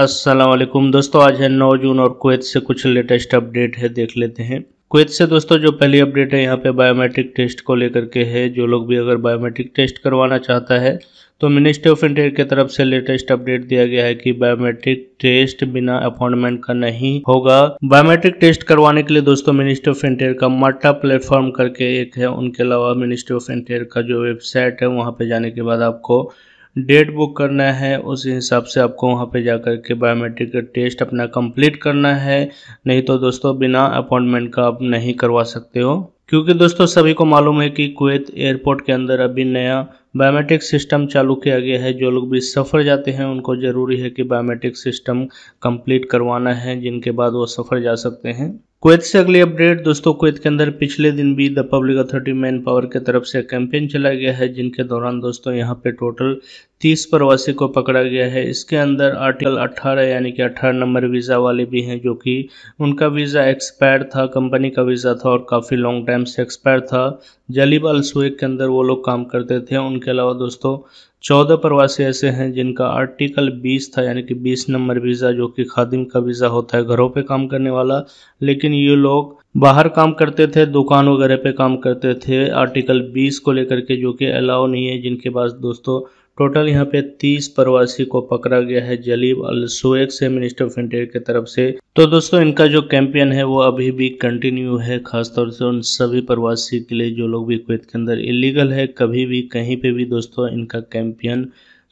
असलम दोस्तों आज है 9 जून और कुवैत से कुछ लेटेस्ट अपडेट है देख लेते हैं कुवैत से दोस्तों जो पहली अपडेट है यहाँ पे बायोमेट्रिक टेस्ट को लेकर के है जो लोग भी अगर बायोमेट्रिक टेस्ट करवाना चाहता है तो मिनिस्ट्री ऑफ इंटीरियर की तरफ से लेटेस्ट अपडेट दिया गया है कि बायोमेट्रिक टेस्ट बिना अपॉइंटमेंट का नहीं होगा बायोमेट्रिक टेस्ट करवाने के लिए दोस्तों मिनिस्ट्री ऑफ इंटीरियर का माटा प्लेटफॉर्म करके एक है उनके अलावा मिनिस्ट्री ऑफ इंटीरियर का जो वेबसाइट है वहाँ पे जाने के बाद आपको डेट बुक करना है उस हिसाब से आपको वहाँ पे जाकर के बायोमेट्रिक टेस्ट अपना कंप्लीट करना है नहीं तो दोस्तों बिना अपॉइंटमेंट का आप नहीं करवा सकते हो क्योंकि दोस्तों सभी को मालूम है कि कुवैत एयरपोर्ट के अंदर अभी नया बायोमेट्रिक सिस्टम चालू किया गया है जो लोग भी सफ़र जाते हैं उनको ज़रूरी है कि बायोमेट्रिक सिस्टम कंप्लीट करवाना है जिनके बाद वो सफ़र जा सकते हैं कुवैत से अगली अपडेट दोस्तों कुवैत के अंदर पिछले दिन भी the public authority manpower की तरफ से कैंपेन चलाया गया है जिनके दौरान दोस्तों यहां पे टोटल तीस प्रवासी को पकड़ा गया है इसके अंदर आर्टिकल 18 यानी कि 18 नंबर वीज़ा वाले भी हैं जो कि उनका वीज़ा एक्सपायर था कंपनी का वीज़ा था और काफ़ी लॉन्ग टाइम से एक्सपायर था जलीब अल सुक के अंदर वो लोग काम करते थे उनके अलावा दोस्तों चौदह प्रवासी ऐसे हैं जिनका आर्टिकल बीस था यानी कि बीस नंबर वीज़ा जो कि खादिम का वीज़ा होता है घरों पे काम करने वाला लेकिन ये लोग बाहर काम करते थे दुकान वगैरह पे काम करते थे आर्टिकल बीस को लेकर के जो कि अलाउ नहीं है जिनके पास दोस्तों टोटल यहाँ पे तीस प्रवासी को पकड़ा गया है जलीब अल सुएक से मिनिस्टर ऑफ इंटीरियर की तरफ से तो दोस्तों इनका जो कैंपेन है वो अभी भी कंटिन्यू है खासतौर से उन सभी प्रवासी के लिए जो लोग भी कुवैत के अंदर इलीगल है कभी भी कहीं पे भी दोस्तों इनका कैंपेन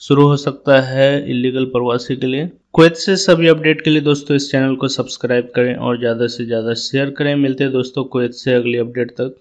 शुरू हो सकता है इलीगल प्रवासी के लिए कुवैत से सभी अपडेट के लिए दोस्तों इस चैनल को सब्सक्राइब करें और ज़्यादा से ज़्यादा शेयर करें मिलते हैं दोस्तों कुवैत से अगली अपडेट तक